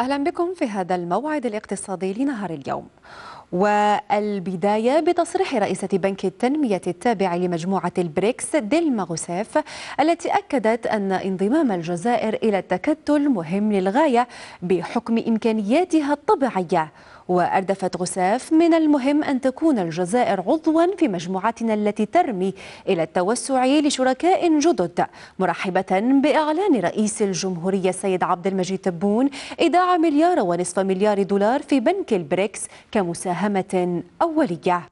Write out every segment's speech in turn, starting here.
أهلا بكم في هذا الموعد الاقتصادي لنهار اليوم والبداية بتصريح رئيسة بنك التنمية التابع لمجموعة البريكس ديلما غوسيف التي أكدت أن انضمام الجزائر إلى التكتل مهم للغاية بحكم إمكانياتها الطبيعية وأردفت غساف من المهم أن تكون الجزائر عضوا في مجموعتنا التي ترمي إلى التوسع لشركاء جدد مرحبة بإعلان رئيس الجمهورية السيد عبد المجيد تبون إيداع مليار ونصف مليار دولار في بنك البريكس كمساهمة مساهمة أولية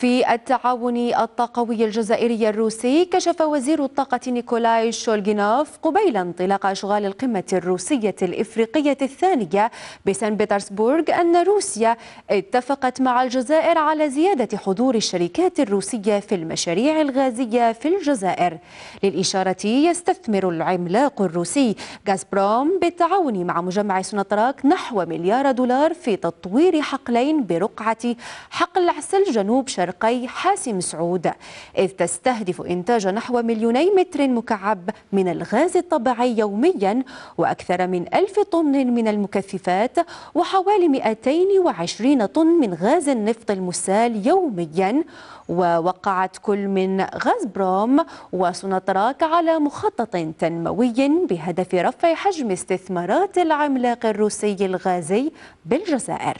في التعاون الطاقوي الجزائري الروسي كشف وزير الطاقة نيكولاي شولغينوف قبيل انطلاق أشغال القمة الروسية الإفريقية الثانية بسان بطرسبورغ أن روسيا اتفقت مع الجزائر على زيادة حضور الشركات الروسية في المشاريع الغازية في الجزائر للإشارة يستثمر العملاق الروسي غازبروم بالتعاون مع مجمع سنطراك نحو مليار دولار في تطوير حقلين برقعة حقل عسل جنوب شرق شرقي حاسم سعود إذ تستهدف إنتاج نحو مليوني متر مكعب من الغاز الطبيعي يوميا وأكثر من ألف طن من المكثفات وحوالي 220 طن من غاز النفط المسال يوميا ووقعت كل من غاز بروم وسوناتراك على مخطط تنموي بهدف رفع حجم استثمارات العملاق الروسي الغازي بالجزائر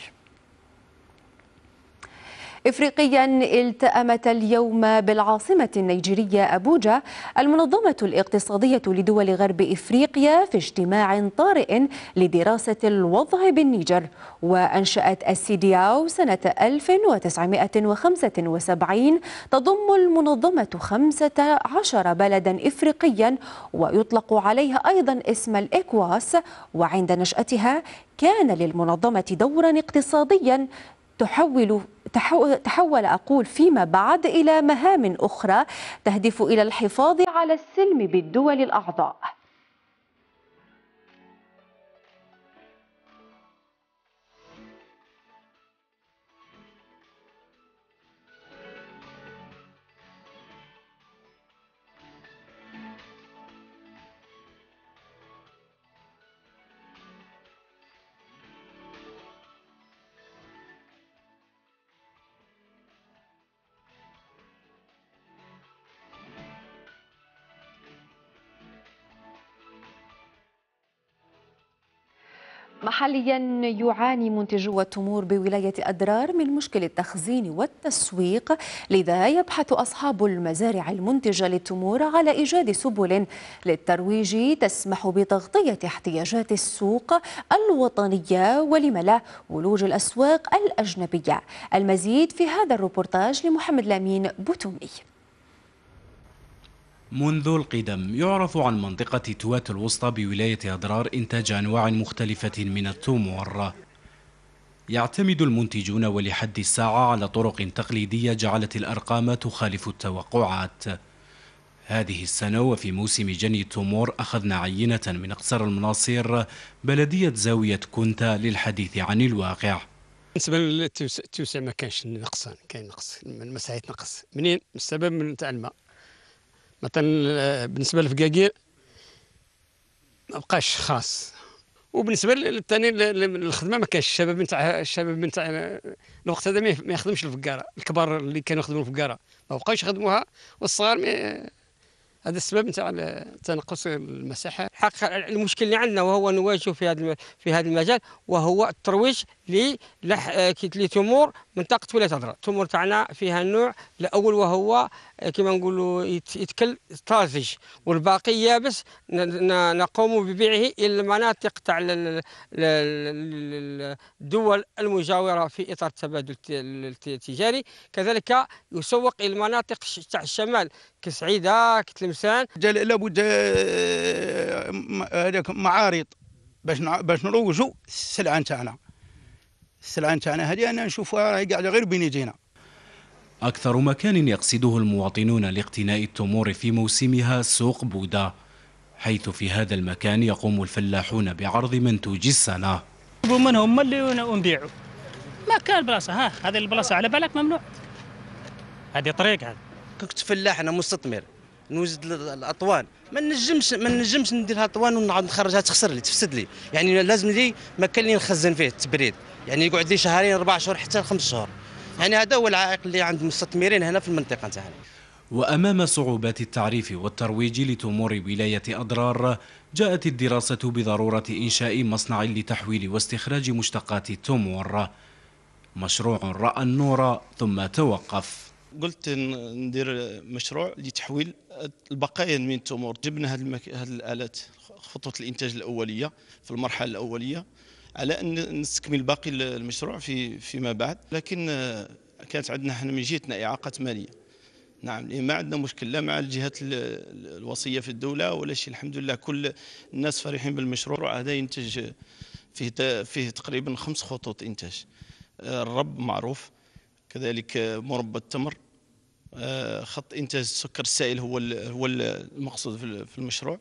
إفريقيا التأمت اليوم بالعاصمة النيجيرية أبوجا المنظمة الاقتصادية لدول غرب إفريقيا في اجتماع طارئ لدراسة الوضع بالنيجر وأنشأت السيدياو سنة 1975 تضم المنظمة 15 بلدا إفريقيا ويطلق عليها أيضا اسم الإكواس وعند نشأتها كان للمنظمة دورا اقتصاديا تحول تحول أقول فيما بعد إلى مهام أخرى تهدف إلى الحفاظ على السلم بالدول الأعضاء محليا يعاني منتجو التمور بولاية أدرار من مشكل التخزين والتسويق لذا يبحث أصحاب المزارع المنتجة للتمور على إيجاد سبل للترويج تسمح بتغطية احتياجات السوق الوطنية ولم لا ولوج الأسواق الأجنبية المزيد في هذا الروبورتاج لمحمد لامين بوتومي منذ القدم يعرف عن منطقة توات الوسطى بولاية أضرار إنتاج أنواع مختلفة من الثوم يعتمد المنتجون ولحد الساعة على طرق تقليدية جعلت الأرقام تخالف التوقعات هذه السنة وفي موسم جني التمور أخذنا عينة من أقصر المناصير بلدية زاوية كونتا للحديث عن الواقع بالنسبه للتوسع ما كانش نقصان كاين نقص المساحات نقص منين السبب من تاع الماء مثلا آه، بالنسبه للفقاقير ما بقاش خاص وبالنسبه للثاني الخدمه ما كانش الشباب نتاع الشباب نتاع آه، الوقت هذا ما يخدمش الفقاره الكبار اللي كانوا يخدموا الفقاره ما بقاوش يخدموها والصغار هذا السبب نتاع تنقص المساحه الحقيقة المشكل اللي عندنا وهو نواجهه في هذا في هذا المجال وهو الترويج آه، لتمور منطقه ولايه اضرار التمور تاعنا فيها النوع الاول وهو آه، كما نقولوا يتكل طازج والباقي يابس نقوم ببيعه الى المناطق تاع الدول المجاوره في اطار التبادل التجاري كذلك يسوق الى المناطق تاع الشمال كسعيده كتلمسان لابد آه، هذاك معارض باش باش نروجوا السلعه تاعنا السلعه نتاعنا هذه انا نشوفها راهي قاعده غير بين يدينا أكثر مكان يقصده المواطنون لاقتناء التمور في موسمها سوق بودا حيث في هذا المكان يقوم الفلاحون بعرض منتوج السنة ومن هم اللي نبيعوا ما كان بلاصة ها هذه البلاصة على بالك ممنوع هذه طريق هذا كنت فلاح أنا مستثمر نوجد الاطوان ما نجمش ما نجمش نديرها اطوان ونقعد نخرجها تخسر لي تفسد لي يعني لازم لي مكان اللي نخزن فيه التبريد يعني يقعد لي شهرين اربع شهور حتى لخمس شهور يعني هذا هو العائق اللي عند المستثمرين هنا في المنطقه نتاعنا وأمام صعوبات التعريف والترويج لتمور ولاية أضرار جاءت الدراسة بضرورة إنشاء مصنع لتحويل واستخراج مشتقات التمور مشروع رأى النور ثم توقف قلت ندير مشروع لتحويل البقايا من التمور جبنا هذه المك... الآلات خطوة الإنتاج الأولية في المرحلة الأولية على ان نستكمل باقي المشروع في فيما بعد لكن آه، كانت عندنا حنا من جهتنا اعاقات ماليه نعم ما عندنا مشكل لا مع الجهات الوصيه في الدوله ولا شيء الحمد لله كل الناس فرحين بالمشروع هذا ينتج فيه فيه تقريبا خمس خطوط انتاج آه، الرب معروف كذلك آه، مربى التمر خط انتاج السكر السائل هو هو المقصود في المشروع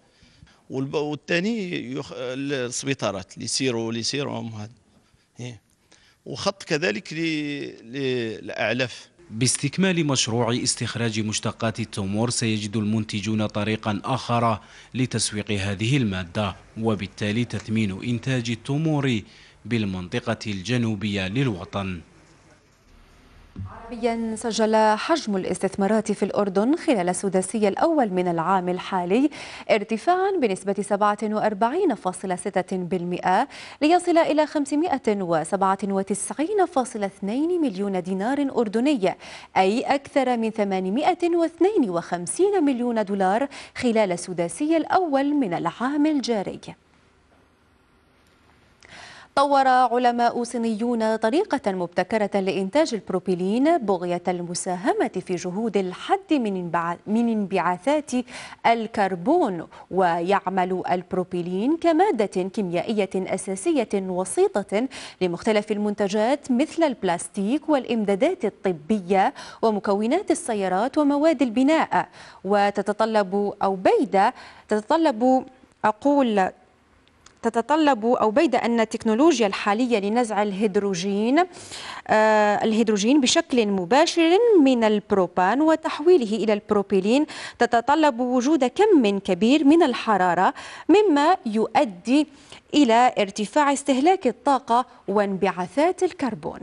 والثاني يخ... السبيطارات اللي يسيروا اللي يسيروا هذا إيه. وخط كذلك للاعلاف باستكمال مشروع استخراج مشتقات التمور سيجد المنتجون طريقا آخر لتسويق هذه المادة وبالتالي تثمين إنتاج التمور بالمنطقة الجنوبية للوطن سجل حجم الاستثمارات في الأردن خلال السداسي الأول من العام الحالي ارتفاعا بنسبة 47.6% ليصل إلى 597.2 مليون دينار أردني أي أكثر من 852 مليون دولار خلال السداسي الأول من العام الجاري طور علماء صينيون طريقة مبتكرة لإنتاج البروبيلين بغية المساهمة في جهود الحد من انبعاثات الكربون ويعمل البروبيلين كمادة كيميائية أساسية وسيطة لمختلف المنتجات مثل البلاستيك والإمدادات الطبية ومكونات السيارات ومواد البناء وتتطلب أو بيدة تتطلب أقول تتطلب أو بيد أن التكنولوجيا الحالية لنزع الهيدروجين آه، الهيدروجين بشكل مباشر من البروبان وتحويله إلى البروبيلين تتطلب وجود كم كبير من الحرارة مما يؤدي إلى ارتفاع استهلاك الطاقة وانبعاثات الكربون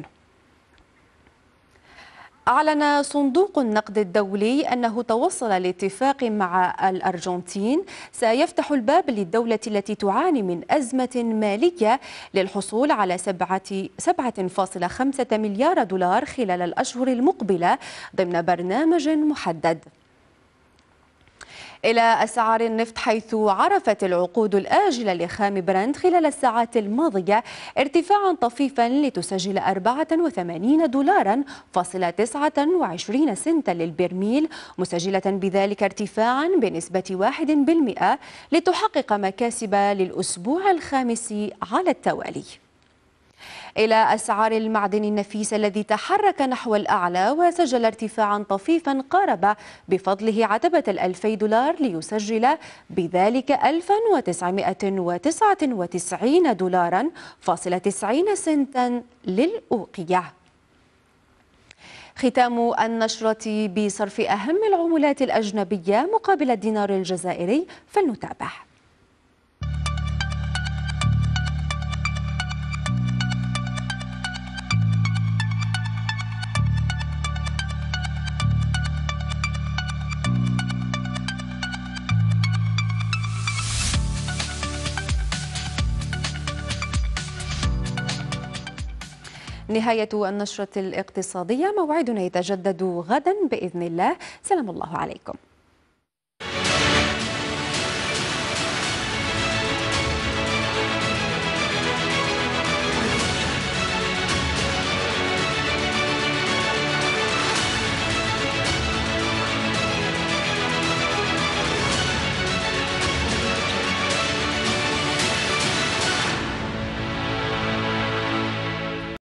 أعلن صندوق النقد الدولي أنه توصل لاتفاق مع الأرجنتين سيفتح الباب للدولة التي تعاني من أزمة مالية للحصول على 7.5 مليار دولار خلال الأشهر المقبلة ضمن برنامج محدد إلى أسعار النفط حيث عرفت العقود الآجلة لخام برنت خلال الساعات الماضية ارتفاعا طفيفا لتسجل 84 دولارا فاصلة 29 سنتا للبرميل مسجلة بذلك ارتفاعا بنسبة 1% لتحقق مكاسب للأسبوع الخامس على التوالي إلى أسعار المعدن النفيس الذي تحرك نحو الأعلى وسجل ارتفاعا طفيفا قارب بفضله عتبة الألفي دولار ليسجل بذلك 1999 دولارا فاصل 90 سنتا للأوقية ختام النشرة بصرف أهم العملات الأجنبية مقابل الدينار الجزائري فلنتابع نهاية النشرة الاقتصادية موعدنا يتجدد غدا بإذن الله سلام الله عليكم